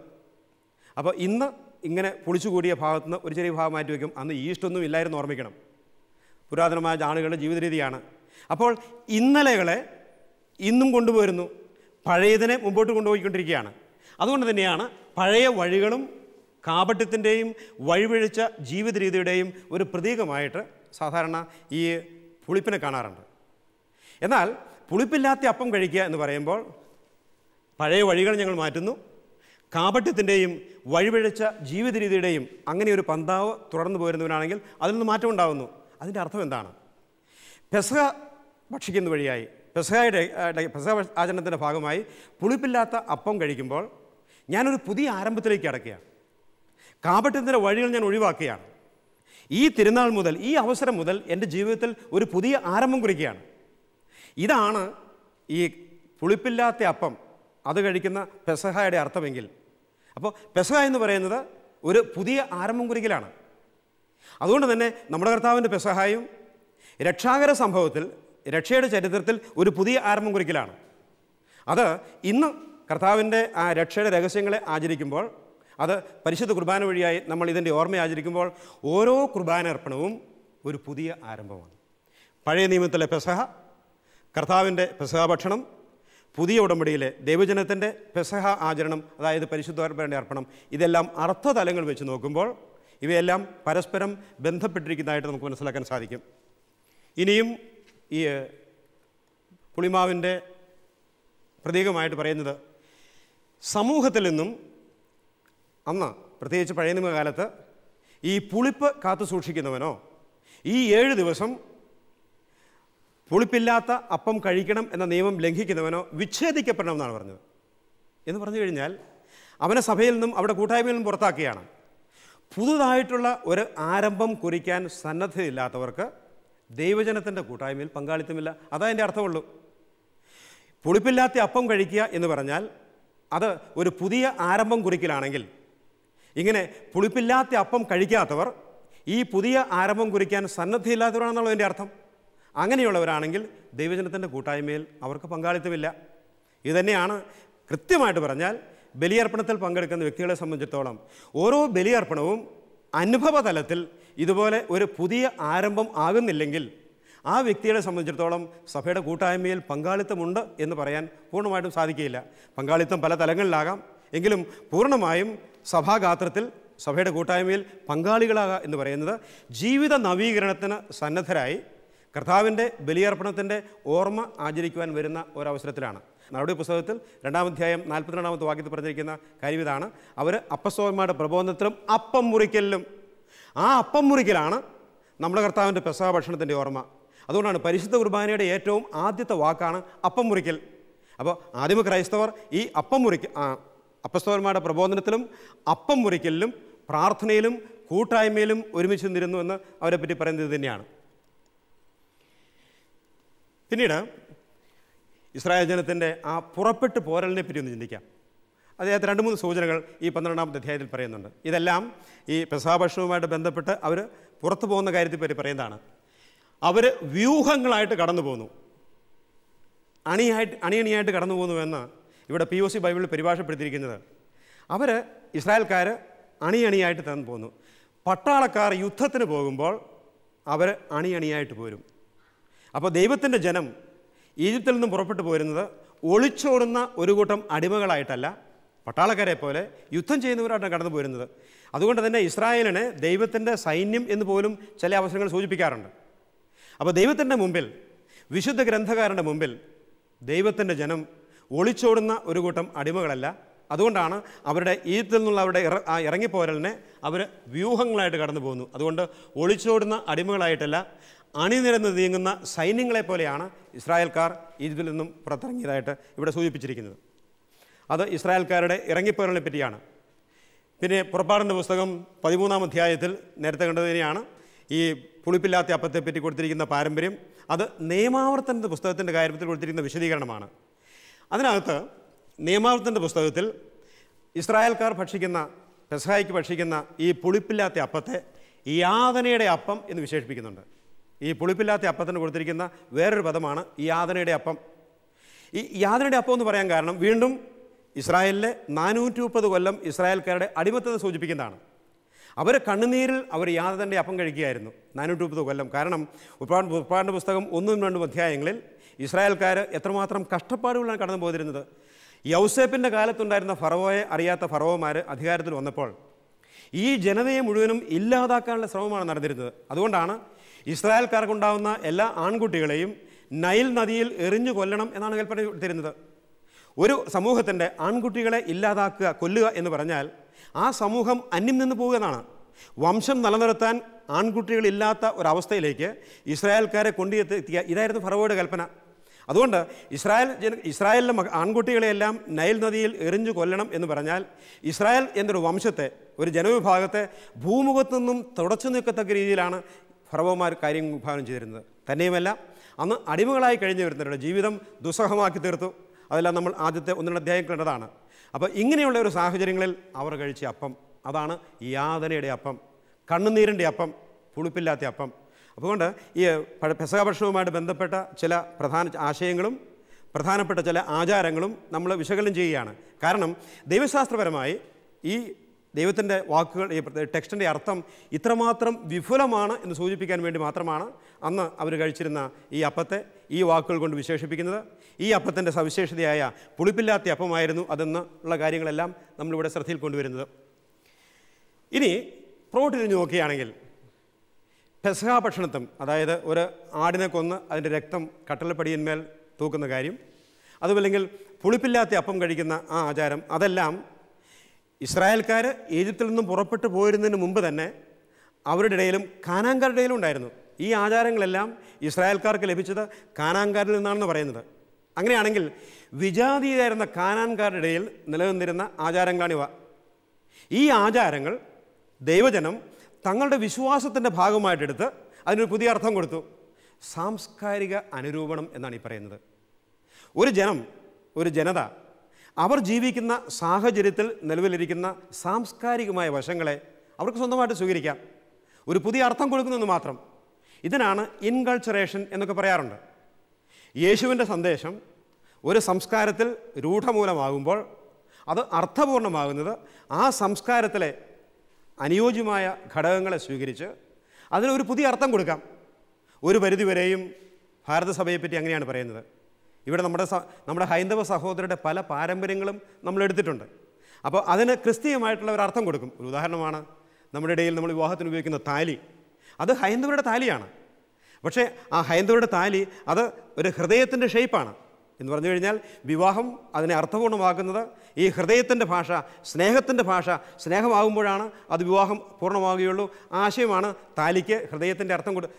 അപ്പോൾ ഇന്ന് ഇങ്ങനെ കൂടിയ ഭാഗത്ത് നിന്ന് ഒരു ചെറിയ ഭാഗം മാറ്റി വയ്ക്കും അന്ന് ഈസ്റ്റൊന്നും ഇല്ലായിരുന്നു ഓർമ്മിക്കണം പുരാതനമായ ആളുകളുടെ ജീവിത രീതിയാണ് അപ്പോൾ ഇന്നലകളെ ഇന്നും കൊണ്ടുപോയിരുന്നു പഴയതിനെ മുമ്പോട്ട് കൊണ്ടുപോയിക്കൊണ്ടിരിക്കുകയാണ് അതുകൊണ്ട് തന്നെയാണ് പഴയ വഴികളും കാപട്യത്തിൻ്റെയും വഴിവഴിച്ച ജീവിത രീതിയുടെയും ഒരു പ്രതീകമായിട്ട് സാധാരണ ഈ പുളിപ്പിനെ കാണാറുണ്ട് എന്നാൽ പുളിപ്പില്ലാത്ത അപ്പം കഴിക്കുക എന്ന് പറയുമ്പോൾ പഴയ വഴികൾ ഞങ്ങൾ മാറ്റുന്നു കാപട്യത്തിൻ്റെയും വഴിപിഴച്ച ജീവിത രീതിയുടെയും അങ്ങനെ ഒരു പന്താവ് തുടർന്നു പോരുന്നവനാണെങ്കിൽ അതിൽ നിന്ന് മാറ്റം ഉണ്ടാകുന്നു അതിൻ്റെ അർത്ഥം എന്താണ് പെസഹ ഭക്ഷിക്കുന്ന വഴിയായി പെസഹയുടെ പെസക ആചരണത്തിൻ്റെ ഭാഗമായി പുളിപ്പില്ലാത്ത അപ്പം കഴിക്കുമ്പോൾ ഞാനൊരു പുതിയ ആരംഭത്തിലേക്ക് അടക്കുകയാണ് കാപട്യത്തിൻ്റെ വഴികൾ ഞാൻ ഒഴിവാക്കുകയാണ് ഈ തിരുനാൾ മുതൽ ഈ അവസരം മുതൽ എൻ്റെ ജീവിതത്തിൽ ഒരു പുതിയ ആരംഭം കുറിക്കുകയാണ് ഇതാണ് ഈ പുളിപ്പില്ലാത്ത അപ്പം അത് കഴിക്കുന്ന പെസഹായുടെ അർത്ഥമെങ്കിൽ അപ്പോൾ പെസഹ എന്ന് പറയുന്നത് ഒരു പുതിയ ആരംഭം കുറിക്കലാണ് അതുകൊണ്ട് തന്നെ നമ്മുടെ കർത്താവിൻ്റെ പെസഹായും രക്ഷാകര സംഭവത്തിൽ രക്ഷയുടെ ചരിത്രത്തിൽ ഒരു പുതിയ ആരംഭം കുറിക്കലാണ് അത് ഇന്ന് കർത്താവിൻ്റെ ആ രക്ഷയുടെ രഹസ്യങ്ങളെ ആചരിക്കുമ്പോൾ അത് പരിശുദ്ധ കുർബാന വഴിയായി നമ്മൾ ഇതിൻ്റെ ഓർമ്മ ആചരിക്കുമ്പോൾ ഓരോ കുർബാന അർപ്പണവും ഒരു പുതിയ ആരംഭമാണ് പഴയ നിയമത്തിലെ പെസഹ കർത്താവിൻ്റെ പെസഹ ഭക്ഷണം പുതിയ ഉടമ്പടിയിലെ ദൈവജനത്തിൻ്റെ പെസഹ ആചരണം അതായത് പരിശുദ്ധാർപ്പണ അർപ്പണം ഇതെല്ലാം അർത്ഥതലങ്ങൾ വെച്ച് നോക്കുമ്പോൾ ഇവയെല്ലാം പരസ്പരം ബന്ധപ്പെട്ടിരിക്കുന്നതായിട്ട് നമുക്ക് മനസ്സിലാക്കാൻ സാധിക്കും ഇനിയും ഈ പുളിമാവിൻ്റെ പ്രതീകമായിട്ട് പറയുന്നത് സമൂഹത്തിൽ നിന്നും അന്ന് പ്രത്യേകിച്ച് പഴയ നിമകാലത്ത് ഈ പുളിപ്പ് കാത്തു സൂക്ഷിക്കുന്നവനോ ഈ ഏഴ് ദിവസം പുളിപ്പില്ലാത്ത അപ്പം കഴിക്കണം എന്ന നിയമം ലംഘിക്കുന്നവനോ വിച്ഛേദിക്കപ്പെടണമെന്നാണ് പറഞ്ഞത് എന്ന് പറഞ്ഞു കഴിഞ്ഞാൽ അവനെ സഭയിൽ നിന്നും അവിടെ കൂട്ടായ്മയിൽ നിന്നും പുറത്താക്കുകയാണ് പുതുതായിട്ടുള്ള ഒരു ആരംഭം കുറിക്കാൻ സന്നദ്ധതയില്ലാത്തവർക്ക് ദൈവജനത്തിൻ്റെ കൂട്ടായ്മയിൽ പങ്കാളിത്തമില്ല അതാ എൻ്റെ അർത്ഥമുള്ളൂ പുളിപ്പില്ലാത്ത അപ്പം കഴിക്കുക എന്ന് പറഞ്ഞാൽ അത് ഒരു പുതിയ ആരംഭം കുറിക്കലാണെങ്കിൽ ഇങ്ങനെ പുളിപ്പില്ലാത്ത അപ്പം കഴിക്കാത്തവർ ഈ പുതിയ ആരംഭം കുറിക്കാൻ സന്നദ്ധയില്ലാത്തവരാണെന്നുള്ളതിൻ്റെ അർത്ഥം അങ്ങനെയുള്ളവരാണെങ്കിൽ ദൈവജനത്തിൻ്റെ കൂട്ടായ്മയിൽ അവർക്ക് പങ്കാളിത്തമില്ല ഇതുതന്നെയാണ് കൃത്യമായിട്ട് പറഞ്ഞാൽ ബലിയർപ്പണത്തിൽ പങ്കെടുക്കുന്ന വ്യക്തികളെ സംബന്ധിച്ചിടത്തോളം ഓരോ ബലിയർപ്പണവും അനുഭവതലത്തിൽ ഇതുപോലെ ഒരു പുതിയ ആരംഭം ആകുന്നില്ലെങ്കിൽ ആ വ്യക്തികളെ സംബന്ധിച്ചിടത്തോളം സഭയുടെ കൂട്ടായ്മയിൽ പങ്കാളിത്തമുണ്ട് എന്ന് പറയാൻ പൂർണ്ണമായിട്ടും സാധിക്കുകയില്ല പങ്കാളിത്തം പല തലങ്ങളിലാകാം എങ്കിലും പൂർണ്ണമായും സഭാഗാത്രത്തിൽ സഭയുടെ കൂട്ടായ്മയിൽ പങ്കാളികളാകുക എന്ന് പറയുന്നത് ജീവിത നവീകരണത്തിന് സന്നദ്ധരായി കർത്താവിൻ്റെ ബലിയർപ്പണത്തിൻ്റെ ഓർമ്മ ആചരിക്കുവാൻ വരുന്ന ഒരവസരത്തിലാണ് നടപടി പുസ്തകത്തിൽ രണ്ടാമധ്യായം നാൽപ്പത്തിരണ്ടാമത്തെ വാക്യത്തിൽ പറഞ്ഞിരിക്കുന്ന കാര്യം ഇതാണ് അവർ അപ്പസ്വാമിമാരുടെ പ്രബോധനത്തിലും അപ്പം മുറിക്കലിലും ആ അപ്പം മുറിക്കലാണ് നമ്മുടെ കർത്താവിൻ്റെ പെസാ ഭക്ഷണത്തിൻ്റെ ഓർമ്മ അതുകൊണ്ടാണ് പരിശുദ്ധ കുർബാനയുടെ ഏറ്റവും ആദ്യത്തെ വാക്കാണ് അപ്പം മുറിക്കൽ അപ്പോൾ ആദിമ ക്രൈസ്തവർ ഈ അപ്പം മുറിക്ക അപ്പസ്തോന്മാരുടെ പ്രബോധനത്തിലും അപ്പം മുറിക്കലിലും പ്രാർത്ഥനയിലും കൂട്ടായ്മയിലും ഒരുമിച്ച് നിന്നിരുന്നു എന്ന് അവരെപ്പറ്റി പറയുന്നത് തന്നെയാണ് പിന്നീട് ഇസ്രായേൽ ജനത്തിൻ്റെ ആ പുറപ്പെട്ട് പോരലിനെ പറ്റി ഒന്ന് ചിന്തിക്കാം അദ്ദേഹത്തെ രണ്ട് മൂന്ന് സൂചനകൾ ഈ പന്ത്രണ്ടാമത്തെ അധ്യായത്തിൽ പറയുന്നുണ്ട് ഇതെല്ലാം ഈ പ്രസാഭക്ഷണവുമായിട്ട് ബന്ധപ്പെട്ട് അവർ പുറത്തു പോകുന്ന കാര്യത്തെ പറ്റി പറയുന്നതാണ് അവർ വ്യൂഹങ്ങളായിട്ട് കടന്നു പോകുന്നു അണിയായിട്ട് അണിയണിയായിട്ട് കടന്നു പോകുന്നു എന്ന് ഇവിടെ പി ഒ സി ബൈബിളിൽ പരിഭാഷപ്പെടുത്തിയിരിക്കുന്നത് അവർ ഇസ്രായേൽക്കാർ അണിയണിയായിട്ട് തന്നു പോകുന്നു പട്ടാളക്കാർ യുദ്ധത്തിന് പോകുമ്പോൾ അവർ അണിയണിയായിട്ട് പോരും അപ്പോൾ ദൈവത്തിൻ്റെ ജനം ഈജിപ്തിൽ നിന്നും പുറപ്പെട്ടു പോരുന്നത് ഒളിച്ചോടുന്ന ഒരു കൂട്ടം അടിമകളായിട്ടല്ല പട്ടാളക്കാരെ പോലെ യുദ്ധം ചെയ്യുന്നവരായിട്ടാണ് കടന്നു പോരുന്നത് അതുകൊണ്ട് തന്നെ ഇസ്രായേലിനെ ദൈവത്തിൻ്റെ സൈന്യം എന്ന് പോലും ചില അവസരങ്ങൾ സൂചിപ്പിക്കാറുണ്ട് അപ്പോൾ ദൈവത്തിൻ്റെ മുമ്പിൽ വിശുദ്ധ ഗ്രന്ഥകാരൻ്റെ മുമ്പിൽ ദൈവത്തിൻ്റെ ജനം ഒളിച്ചോടുന്ന ഒരു കൂട്ടം അടിമകളല്ല അതുകൊണ്ടാണ് അവരുടെ ഈജിപ്തിൽ നിന്നുള്ള അവരുടെ ഇറ ഇറങ്ങിപ്പോരലിനെ അവർ വ്യൂഹങ്ങളായിട്ട് കടന്നു പോകുന്നു അതുകൊണ്ട് ഒളിച്ചോടുന്ന അടിമകളായിട്ടല്ല അണിനിരന്ന് നീങ്ങുന്ന സൈന്യങ്ങളെ പോലെയാണ് ഇസ്രായേൽക്കാർ ഈജിപ്തിൽ നിന്നും പുറത്തിറങ്ങിയതായിട്ട് ഇവിടെ സൂചിപ്പിച്ചിരിക്കുന്നത് അത് ഇസ്രായേൽക്കാരുടെ ഇറങ്ങിപ്പോരലിനെ പറ്റിയാണ് പിന്നെ പുറപ്പാടിൻ്റെ പുസ്തകം പതിമൂന്നാം അധ്യായത്തിൽ നേരത്തെ കണ്ടതിനെയാണ് ഈ പുളിപ്പില്ലാത്ത അപ്പത്തെ പറ്റി കൊടുത്തിരിക്കുന്ന പാരമ്പര്യം അത് നിയമാവർത്തനത്തിൻ്റെ പുസ്തകത്തിൻ്റെ കാര്യത്തിൽ കൊടുത്തിരിക്കുന്ന വിശദീകരണമാണ് അതിനകത്ത് നിയമാവർത്തൻ്റെ പുസ്തകത്തിൽ ഇസ്രായേൽക്കാർ ഭക്ഷിക്കുന്ന പെസഹായിക്ക് ഭക്ഷിക്കുന്ന ഈ പുളിപ്പില്ലാത്ത അപ്പത്തെ യാതനയുടെ അപ്പം എന്ന് വിശേഷിപ്പിക്കുന്നുണ്ട് ഈ പുളിപ്പില്ലാത്ത അപ്പത്തിന് കൊടുത്തിരിക്കുന്ന വേറൊരു പദമാണ് ഈ യാതനയുടെ അപ്പം ഈ യാതനയുടെ അപ്പം എന്ന് പറയാൻ കാരണം വീണ്ടും ഇസ്രായേലിലെ നാനൂറ്റി മുപ്പത് കൊല്ലം ഇസ്രായേൽക്കാരുടെ അടിമത്തത്തെ സൂചിപ്പിക്കുന്നതാണ് അവർ കണ്ണുനീരിൽ അവർ യാതൻ്റെ അപ്പം കഴിക്കുകയായിരുന്നു നാനൂറ്റി മുപ്പത് കൊല്ലം കാരണം ഉപ്പാട് ഉപ്പാടിൻ്റെ പുസ്തകം ഒന്നും രണ്ടും അധ്യായങ്ങളിൽ ഇസ്രായേൽക്കാർ എത്രമാത്രം കഷ്ടപ്പാടുകളാണ് കടന്നു പോയിരുന്നത് യൗസേപ്പിൻ്റെ കാലത്തുണ്ടായിരുന്ന ഫറവോയെ അറിയാത്ത ഫറവോമാർ അധികാരത്തിൽ വന്നപ്പോൾ ഈ ജനതയെ മുഴുവനും ഇല്ലാതാക്കാനുള്ള ശ്രമമാണ് നടന്നിരുന്നത് അതുകൊണ്ടാണ് ഇസ്രായേൽക്കാർക്കുണ്ടാവുന്ന എല്ലാ ആൺകുട്ടികളെയും നൈൽ നദിയിൽ എറിഞ്ഞു കൊല്ലണം എന്നാണ് കൽപ്പന തരുന്നത് ഒരു സമൂഹത്തിൻ്റെ ആൺകുട്ടികളെ ഇല്ലാതാക്കുക കൊല്ലുക എന്ന് പറഞ്ഞാൽ ആ സമൂഹം അന്യം നിന്ന് പോവുക എന്നാണ് വംശം നിലനിർത്താൻ ആൺകുട്ടികളില്ലാത്ത ഒരവസ്ഥയിലേക്ക് ഇസ്രായേൽക്കാരെ കൊണ്ടുവെത്തിക്കുക ഇതായിരുന്നു ഫറവോയുടെ കൽപ്പന അതുകൊണ്ട് ഇസ്രായേൽ ജന ഇസ്രായേലിലെ ആൺകുട്ടികളെയെല്ലാം നൈൽ നദിയിൽ എറിഞ്ഞു കൊല്ലണം എന്ന് പറഞ്ഞാൽ ഇസ്രായേൽ എന്നൊരു വംശത്തെ ഒരു ജനവിഭാഗത്തെ ഭൂമുഖത്തു നിന്നും തുടച്ചു നിൽക്കത്തക്ക രീതിയിലാണ് ഫറവോമാർ കാര്യം വിഭാവനം ചെയ്തിരുന്നത് തന്നെയുമല്ല അന്ന് അടിമകളായി കഴിഞ്ഞു വരുന്നവരുടെ ജീവിതം ദുസ്സഹമാക്കി തീർത്തു അതെല്ലാം നമ്മൾ ആദ്യത്തെ ഒന്നിന് അധ്യായം കണ്ടതാണ് അപ്പോൾ ഇങ്ങനെയുള്ള ഒരു സാഹചര്യങ്ങളിൽ അവർ കഴിച്ച അപ്പം അതാണ് യാതനയുടെ അപ്പം കണ്ണുനീരിൻ്റെ അപ്പം പുളിപ്പില്ലാത്ത അപ്പം അതുകൊണ്ട് ഈ ഭക്ഷണവുമായിട്ട് ബന്ധപ്പെട്ട ചില പ്രധാന ആശയങ്ങളും പ്രധാനപ്പെട്ട ചില ആചാരങ്ങളും നമ്മൾ വിശകലനം ചെയ്യുകയാണ് കാരണം ദൈവശാസ്ത്രപരമായി ഈ ദൈവത്തിൻ്റെ വാക്കുകൾ ഈ ടെക്സ്റ്റിൻ്റെ അർത്ഥം ഇത്രമാത്രം വിഫുലമാണ് എന്ന് സൂചിപ്പിക്കാൻ വേണ്ടി മാത്രമാണ് അന്ന് അവർ കഴിച്ചിരുന്ന ഈ അപ്പത്തെ ഈ വാക്കുകൾ കൊണ്ട് വിശേഷിപ്പിക്കുന്നത് ഈ അപ്പത്തിൻ്റെ സവിശേഷതയായ പുളിപ്പില്ലാത്ത അപ്പമായിരുന്നു അതെന്ന് ഉള്ള കാര്യങ്ങളെല്ലാം നമ്മളിവിടെ ശ്രദ്ധയിൽ കൊണ്ടുവരുന്നത് ഇനി പ്രോട്ട് തിരിഞ്ഞ് നോക്കുകയാണെങ്കിൽ പെസഹാ ഭക്ഷണത്വം അതായത് ഒരു ആടിനെ കൊന്ന് അതിൻ്റെ രക്തം കട്ടലപ്പടിയന്മേൽ തൂക്കുന്ന കാര്യം അതുമല്ലെങ്കിൽ പുളിപ്പില്ലാത്ത അപ്പം കഴിക്കുന്ന ആ ആചാരം അതെല്ലാം ഇസ്രായേൽക്കാർ ഈജിപ്തിൽ നിന്നും പുറപ്പെട്ടു പോയിരുന്നതിന് മുമ്പ് തന്നെ അവരുടെ ഇടയിലും കാനാങ്കാരുടെ ഇടയിലും ഉണ്ടായിരുന്നു ഈ ആചാരങ്ങളെല്ലാം ഇസ്രായേൽക്കാർക്ക് ലഭിച്ചത് കാനാങ്കാരിൽ നിന്നാണെന്ന് പറയുന്നത് അങ്ങനെയാണെങ്കിൽ വിജാതീയരായിരുന്ന കാനാൻകാരുടെ ഇടയിൽ നിലനിന്നിരുന്ന ആചാരങ്ങളാണിവ ഈ ആചാരങ്ങൾ ദൈവജനം തങ്ങളുടെ വിശ്വാസത്തിൻ്റെ ഭാഗമായിട്ടെടുത്ത് അതിനൊരു പുതിയ അർത്ഥം കൊടുത്തു സാംസ്കാരിക അനുരൂപണം എന്നാണ് ഈ പറയുന്നത് ഒരു ജനം ഒരു ജനത അവർ ജീവിക്കുന്ന സാഹചര്യത്തിൽ നിലവിലിരിക്കുന്ന സാംസ്കാരികമായ വശങ്ങളെ അവർക്ക് സ്വന്തമായിട്ട് സ്വീകരിക്കാം ഒരു പുതിയ അർത്ഥം കൊടുക്കുന്നതെന്ന് മാത്രം ഇതിനാണ് ഇൻകൾച്ചറേഷൻ എന്നൊക്കെ പറയാറുണ്ട് യേശുവിൻ്റെ സന്ദേശം ഒരു സംസ്കാരത്തിൽ രൂഢമൂലമാകുമ്പോൾ അത് അർത്ഥപൂർണമാകുന്നത് ആ സംസ്കാരത്തിലെ അനുയോജ്യമായ ഘടകങ്ങളെ സ്വീകരിച്ച് അതിനൊരു പുതിയ അർത്ഥം കൊടുക്കാം ഒരു പരിധിവരെയും ഭാരതസഭയെപ്പറ്റി അങ്ങനെയാണ് പറയുന്നത് ഇവിടെ നമ്മുടെ നമ്മുടെ ഹൈന്ദവ സഹോദരരുടെ പല പാരമ്പര്യങ്ങളും നമ്മൾ എടുത്തിട്ടുണ്ട് അപ്പോൾ അതിന് ക്രിസ്തീയമായിട്ടുള്ള ഒരു അർത്ഥം കൊടുക്കും ഒരു ഉദാഹരണമാണ് നമ്മുടെ ഇടയിൽ നമ്മൾ വിവാഹത്തിന് ഉപയോഗിക്കുന്ന താലി അത് ഹൈന്ദവരുടെ താലിയാണ് പക്ഷേ ആ ഹൈന്ദവരുടെ താലി അത് ഒരു ഹൃദയത്തിൻ്റെ ഷേപ്പാണ് എന്ന് പറഞ്ഞു കഴിഞ്ഞാൽ വിവാഹം അതിനെ അർത്ഥപൂർണ്ണമാക്കുന്നത് ഈ ഹൃദയത്തിൻ്റെ ഭാഷ സ്നേഹത്തിൻ്റെ ഭാഷ സ്നേഹമാകുമ്പോഴാണ് അത് വിവാഹം പൂർണ്ണമാവുകയുള്ളൂ ആശയമാണ് താലിക്ക് ഹൃദയത്തിൻ്റെ അർത്ഥം കൊടു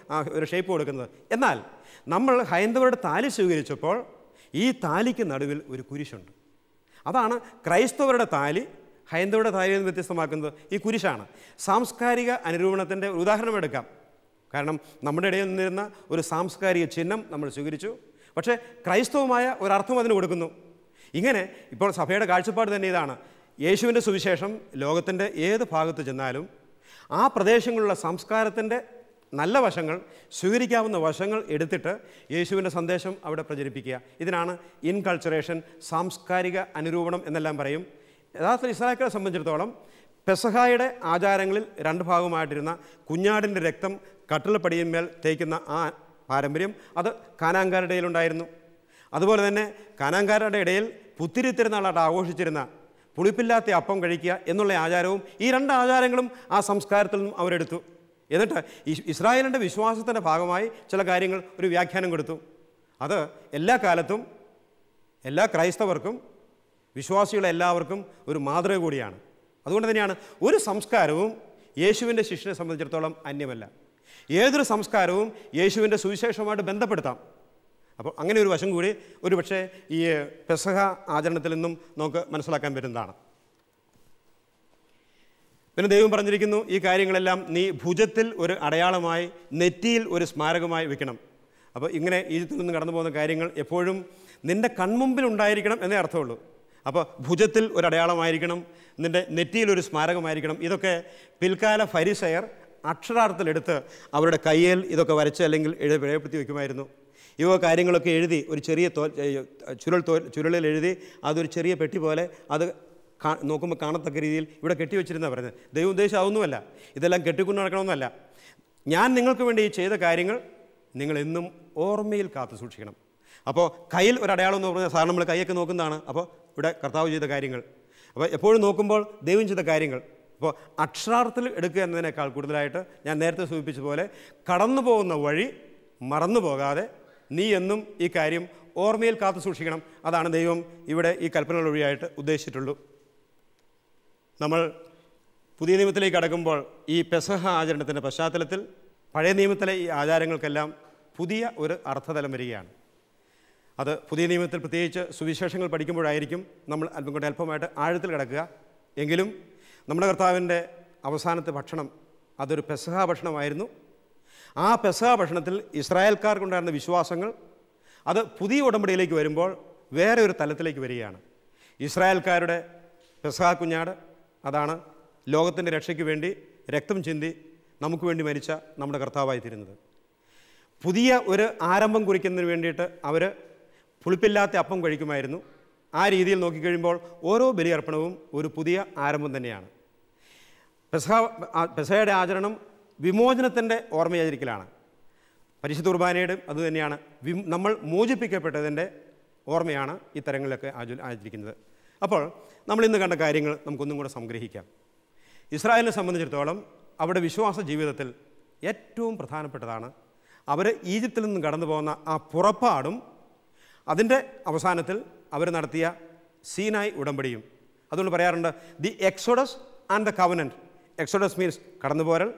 ഒരു ഷേപ്പ് കൊടുക്കുന്നത് എന്നാൽ നമ്മൾ ഹൈന്ദവരുടെ താലി സ്വീകരിച്ചപ്പോൾ ഈ താലിക്ക് നടുവിൽ ഒരു കുരിശുണ്ട് അതാണ് ക്രൈസ്തവരുടെ താലി ഹൈന്ദവരുടെ താലി എന്ന് വ്യത്യസ്തമാക്കുന്നത് ഈ കുരിശാണ് സാംസ്കാരിക അനുരൂപണത്തിൻ്റെ ഉദാഹരണം എടുക്കാം കാരണം നമ്മുടെ ഇടയിൽ നിന്നിരുന്ന ഒരു സാംസ്കാരിക ചിഹ്നം നമ്മൾ സ്വീകരിച്ചു പക്ഷേ ക്രൈസ്തവമായ ഒരർത്ഥം അതിന് കൊടുക്കുന്നു ഇങ്ങനെ ഇപ്പോൾ സഭയുടെ കാഴ്ചപ്പാട് തന്നെ ഇതാണ് യേശുവിൻ്റെ സുവിശേഷം ലോകത്തിൻ്റെ ഏത് ഭാഗത്ത് ചെന്നാലും ആ പ്രദേശങ്ങളിലുള്ള സംസ്കാരത്തിൻ്റെ നല്ല വശങ്ങൾ സ്വീകരിക്കാവുന്ന വശങ്ങൾ എടുത്തിട്ട് യേശുവിൻ്റെ സന്ദേശം അവിടെ പ്രചരിപ്പിക്കുക ഇതിനാണ് ഇൻകൾച്ചറേഷൻ സാംസ്കാരിക അനുരൂപണം എന്നെല്ലാം പറയും യഥാർത്ഥത്തിൽ ഇസ്രായേൽക്കാരെ സംബന്ധിച്ചിടത്തോളം പെസഹായുടെ ആചാരങ്ങളിൽ രണ്ട് ഭാഗമായിട്ടിരുന്ന കുഞ്ഞാടിൻ്റെ രക്തം കട്ടിളപ്പടിയിന്മേൽ തേക്കുന്ന ആ പാരമ്പര്യം അത് കാനാങ്കാരുടെ ഇടയിലുണ്ടായിരുന്നു അതുപോലെ തന്നെ കാനാങ്കാരുടെ ഇടയിൽ പുത്തിരിത്തിരുന്നാളായിട്ട് ആഘോഷിച്ചിരുന്ന പുളിപ്പില്ലാത്ത അപ്പം കഴിക്കുക എന്നുള്ള ആചാരവും ഈ രണ്ട് ആചാരങ്ങളും ആ സംസ്കാരത്തിൽ നിന്നും അവരെടുത്തു എന്നിട്ട് ഇസ്രായേലിൻ്റെ വിശ്വാസത്തിൻ്റെ ഭാഗമായി ചില കാര്യങ്ങൾ ഒരു വ്യാഖ്യാനം കൊടുത്തു അത് എല്ലാ കാലത്തും എല്ലാ ക്രൈസ്തവർക്കും വിശ്വാസികളെ എല്ലാവർക്കും ഒരു മാതൃക കൂടിയാണ് അതുകൊണ്ട് തന്നെയാണ് ഒരു സംസ്കാരവും യേശുവിൻ്റെ ശിഷ്യനെ സംബന്ധിച്ചിടത്തോളം അന്യമല്ല ഏതൊരു സംസ്കാരവും യേശുവിൻ്റെ സുവിശേഷവുമായിട്ട് ബന്ധപ്പെടുത്താം അപ്പോൾ അങ്ങനെ ഒരു വശം കൂടി ഒരു പക്ഷേ ഈ പെസഹ ആചരണത്തിൽ നിന്നും നമുക്ക് മനസ്സിലാക്കാൻ പറ്റുന്നതാണ് പിന്നെ ദൈവം പറഞ്ഞിരിക്കുന്നു ഈ കാര്യങ്ങളെല്ലാം നീ ഭുജത്തിൽ ഒരു അടയാളമായി നെറ്റിയിൽ ഒരു സ്മാരകമായി വെക്കണം അപ്പോൾ ഇങ്ങനെ ഈജിപ്തിൽ നിന്ന് കടന്നു പോകുന്ന കാര്യങ്ങൾ എപ്പോഴും നിൻ്റെ കൺമുമ്പിൽ ഉണ്ടായിരിക്കണം എന്നേ അർത്ഥമുള്ളൂ അപ്പോൾ ഭുജത്തിൽ ഒരു അടയാളമായിരിക്കണം നിൻ്റെ നെറ്റിയിൽ ഒരു സ്മാരകമായിരിക്കണം ഇതൊക്കെ പിൽക്കാല ഫരിസയർ അക്ഷരാർത്ഥത്തിലെടുത്ത് അവരുടെ കയ്യിൽ ഇതൊക്കെ വരച്ച് അല്ലെങ്കിൽ എഴുതി പിഴയപ്പെടുത്തി വയ്ക്കുമായിരുന്നു ഇവ കാര്യങ്ങളൊക്കെ എഴുതി ഒരു ചെറിയ തോൽ ചുരുൾ തോൽ ചുരുളിൽ എഴുതി അതൊരു ചെറിയ പെട്ടി പോലെ അത് നോക്കുമ്പോൾ കാണത്തക്ക രീതിയിൽ ഇവിടെ കെട്ടിവെച്ചിരുന്ന പറയുന്നത് ദൈവ ഉദ്ദേശം അതൊന്നുമല്ല ഇതെല്ലാം കെട്ടിക്കൊണ്ട് നടക്കണമെന്നല്ല ഞാൻ നിങ്ങൾക്ക് വേണ്ടി ചെയ്ത കാര്യങ്ങൾ നിങ്ങൾ എന്നും ഓർമ്മയിൽ കാത്തു സൂക്ഷിക്കണം അപ്പോൾ കയ്യിൽ ഒരു അടയാളം എന്ന് പറഞ്ഞാൽ സാധാരണ നമ്മൾ കൈയൊക്കെ നോക്കുന്നതാണ് അപ്പോൾ ഇവിടെ കർത്താവ് ചെയ്ത കാര്യങ്ങൾ അപ്പോൾ എപ്പോഴും നോക്കുമ്പോൾ ദൈവം ചെയ്ത കാര്യങ്ങൾ അപ്പോൾ അക്ഷരാർത്ഥത്തിൽ എടുക്കുക എന്നതിനേക്കാൾ കൂടുതലായിട്ട് ഞാൻ നേരത്തെ സൂചിപ്പിച്ച പോലെ കടന്നു പോകുന്ന വഴി മറന്നു പോകാതെ നീ എന്നും ഈ കാര്യം ഓർമ്മയിൽ കാത്തു സൂക്ഷിക്കണം അതാണ് ദൈവം ഇവിടെ ഈ കൽപ്പനകൾ വഴിയായിട്ട് ഉദ്ദേശിച്ചിട്ടുള്ളൂ നമ്മൾ പുതിയ നിയമത്തിലേക്ക് കടക്കുമ്പോൾ ഈ പെസഹ ആചരണത്തിൻ്റെ പശ്ചാത്തലത്തിൽ പഴയ നിയമത്തിലെ ഈ ആചാരങ്ങൾക്കെല്ലാം പുതിയ ഒരു അർത്ഥതലം വരികയാണ് അത് പുതിയ നിയമത്തിൽ പ്രത്യേകിച്ച് സുവിശേഷങ്ങൾ പഠിക്കുമ്പോഴായിരിക്കും നമ്മൾ അല്പം കൊണ്ട് അല്പമായിട്ട് ആഴത്തിൽ കിടക്കുക എങ്കിലും നമ്മുടെ കർത്താവിൻ്റെ അവസാനത്തെ ഭക്ഷണം അതൊരു പെസഹ ഭക്ഷണമായിരുന്നു ആ പെസഹ ഭക്ഷണത്തിൽ ഇസ്രായേൽക്കാർക്കുണ്ടായിരുന്ന വിശ്വാസങ്ങൾ അത് പുതിയ ഉടമ്പടിയിലേക്ക് വരുമ്പോൾ വേറെ ഒരു തലത്തിലേക്ക് വരികയാണ് ഇസ്രായേൽക്കാരുടെ പെസഹ കുഞ്ഞാട് അതാണ് ലോകത്തിൻ്റെ രക്ഷയ്ക്ക് വേണ്ടി രക്തം ചിന്തി നമുക്ക് വേണ്ടി മരിച്ച നമ്മുടെ കർത്താവായി തീരുന്നത് പുതിയ ഒരു ആരംഭം കുറിക്കുന്നതിന് വേണ്ടിയിട്ട് അവർ പുളിപ്പില്ലാത്ത അപ്പം കഴിക്കുമായിരുന്നു ആ രീതിയിൽ നോക്കിക്കഴിയുമ്പോൾ ഓരോ ബലിയർപ്പണവും ഒരു പുതിയ ആരംഭം തന്നെയാണ് പെസഹ പെസഹയുടെ ആചരണം വിമോചനത്തിൻ്റെ ഓർമ്മയായിരിക്കലാണ് പരിശുദ്ധ കുർബാനയുടെ അതുതന്നെയാണ് നമ്മൾ മോചിപ്പിക്കപ്പെട്ടതിൻ്റെ ഓർമ്മയാണ് ഇത്തരങ്ങളിലൊക്കെ ആചരിക്കുന്നത് അപ്പോൾ നമ്മൾ ഇന്ന് കണ്ട കാര്യങ്ങൾ നമുക്കൊന്നും കൂടെ സംഗ്രഹിക്കാം ഇസ്രായേലിനെ സംബന്ധിച്ചിടത്തോളം അവിടെ വിശ്വാസ ജീവിതത്തിൽ ഏറ്റവും പ്രധാനപ്പെട്ടതാണ് അവർ ഈജിപ്തിൽ നിന്ന് കടന്നു പോകുന്ന ആ പുറപ്പാടും അതിൻ്റെ അവസാനത്തിൽ അവർ നടത്തിയ സീനായി ഉടമ്പടിയും അതുകൊണ്ട് പറയാറുണ്ട് the exodus and the covenant exodus means കടന്നുപോരൽ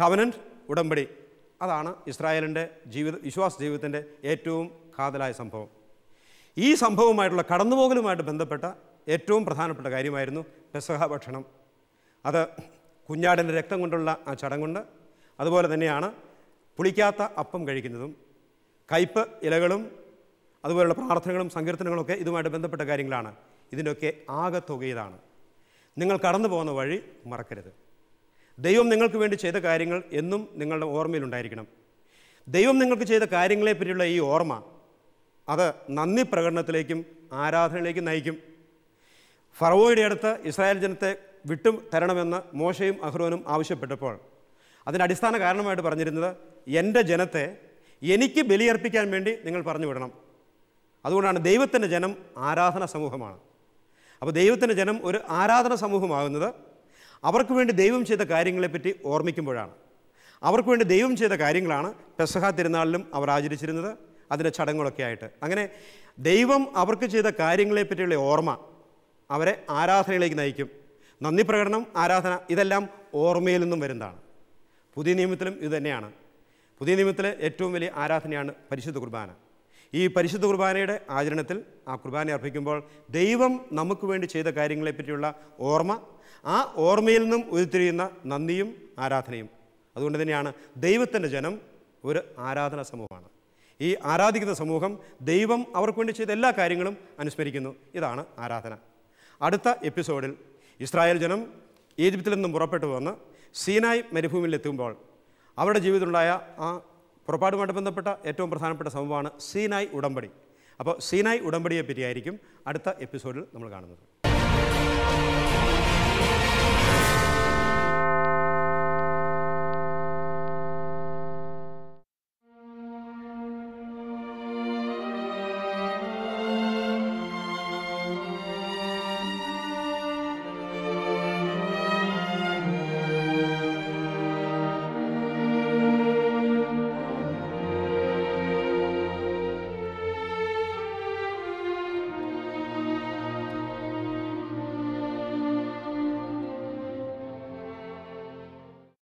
കവനൻറ്റ് ഉടമ്പടി അതാണ് ഇസ്രായേലിൻ്റെ ജീവിത വിശ്വാസ ജീവിതത്തിൻ്റെ ഏറ്റവും കാതലായ സംഭവം ഈ സംഭവവുമായിട്ടുള്ള കടന്നുപോകലുമായിട്ട് ബന്ധപ്പെട്ട ഏറ്റവും പ്രധാനപ്പെട്ട കാര്യമായിരുന്നു പെസഹ ഭക്ഷണം അത് കുഞ്ഞാടിൻ്റെ രക്തം കൊണ്ടുള്ള ആ ചടങ്ങുണ്ട് അതുപോലെ തന്നെയാണ് പുളിക്കാത്ത അപ്പം കഴിക്കുന്നതും കയ്പ് ഇലകളും അതുപോലുള്ള പ്രാർത്ഥനകളും സങ്കീർത്തനങ്ങളൊക്കെ ഇതുമായിട്ട് ബന്ധപ്പെട്ട കാര്യങ്ങളാണ് ഇതിൻ്റെയൊക്കെ ആകെ തുകയിലാണ് നിങ്ങൾ കടന്നു പോകുന്ന വഴി മറക്കരുത് ദൈവം നിങ്ങൾക്ക് വേണ്ടി ചെയ്ത കാര്യങ്ങൾ എന്നും നിങ്ങളുടെ ഓർമ്മയിലുണ്ടായിരിക്കണം ദൈവം നിങ്ങൾക്ക് ചെയ്ത കാര്യങ്ങളെപ്പറ്റിയുള്ള ഈ ഓർമ്മ അത് നന്ദി പ്രകടനത്തിലേക്കും ആരാധനയിലേക്കും നയിക്കും ഫറവോയുടെ അടുത്ത് ഇസ്രായേൽ ജനത്തെ വിട്ടു തരണമെന്ന് മോശയും അഹ്റോനും ആവശ്യപ്പെട്ടപ്പോൾ അതിൻ്റെ അടിസ്ഥാന കാരണമായിട്ട് പറഞ്ഞിരുന്നത് എൻ്റെ ജനത്തെ എനിക്ക് ബലിയർപ്പിക്കാൻ വേണ്ടി നിങ്ങൾ പറഞ്ഞു വിടണം അതുകൊണ്ടാണ് ദൈവത്തിൻ്റെ ജനം ആരാധന സമൂഹമാണ് അപ്പോൾ ദൈവത്തിൻ്റെ ജനം ഒരു ആരാധന സമൂഹമാകുന്നത് അവർക്ക് വേണ്ടി ദൈവം ചെയ്ത കാര്യങ്ങളെപ്പറ്റി ഓർമ്മിക്കുമ്പോഴാണ് അവർക്ക് വേണ്ടി ദൈവം ചെയ്ത കാര്യങ്ങളാണ് പെസഹ തിരുനാളിലും അവർ ആചരിച്ചിരുന്നത് അതിൻ്റെ ചടങ്ങുകളൊക്കെ ആയിട്ട് അങ്ങനെ ദൈവം അവർക്ക് ചെയ്ത കാര്യങ്ങളെ പറ്റിയുള്ള ഓർമ്മ അവരെ ആരാധനയിലേക്ക് നയിക്കും നന്ദി പ്രകടനം ആരാധന ഇതെല്ലാം ഓർമ്മയിൽ നിന്നും വരുന്നതാണ് പുതിയ നിയമത്തിലും ഇതുതന്നെയാണ് പുതിയ നിയമത്തിലെ ഏറ്റവും വലിയ ആരാധനയാണ് പരിശുദ്ധ കുർബാന ഈ പരിശുദ്ധ കുർബാനയുടെ ആചരണത്തിൽ ആ കുർബാന അർപ്പിക്കുമ്പോൾ ദൈവം നമുക്ക് വേണ്ടി ചെയ്ത കാര്യങ്ങളെപ്പറ്റിയുള്ള ഓർമ്മ ആ ഓർമ്മയിൽ നിന്നും ഉരുത്തിരിയുന്ന നന്ദിയും ആരാധനയും അതുകൊണ്ട് തന്നെയാണ് ദൈവത്തിൻ്റെ ജനം ഒരു ആരാധന സമൂഹമാണ് ഈ ആരാധിക്കുന്ന സമൂഹം ദൈവം അവർക്ക് വേണ്ടി ചെയ്ത എല്ലാ കാര്യങ്ങളും അനുസ്മരിക്കുന്നു ഇതാണ് ആരാധന അടുത്ത എപ്പിസോഡിൽ ഇസ്രായേൽ ജനം ഈജിപ്തിൽ നിന്നും പുറപ്പെട്ടു വന്ന് സീനായ് മരുഭൂമിയിലെത്തുമ്പോൾ അവരുടെ ജീവിതത്തിലുണ്ടായ ആ പുറപ്പാടുമായിട്ട് ബന്ധപ്പെട്ട ഏറ്റവും പ്രധാനപ്പെട്ട സംഭവമാണ് സീനായ് ഉടമ്പടി അപ്പോൾ സീനായ് ഉടമ്പടിയെ അടുത്ത എപ്പിസോഡിൽ നമ്മൾ കാണുന്നത്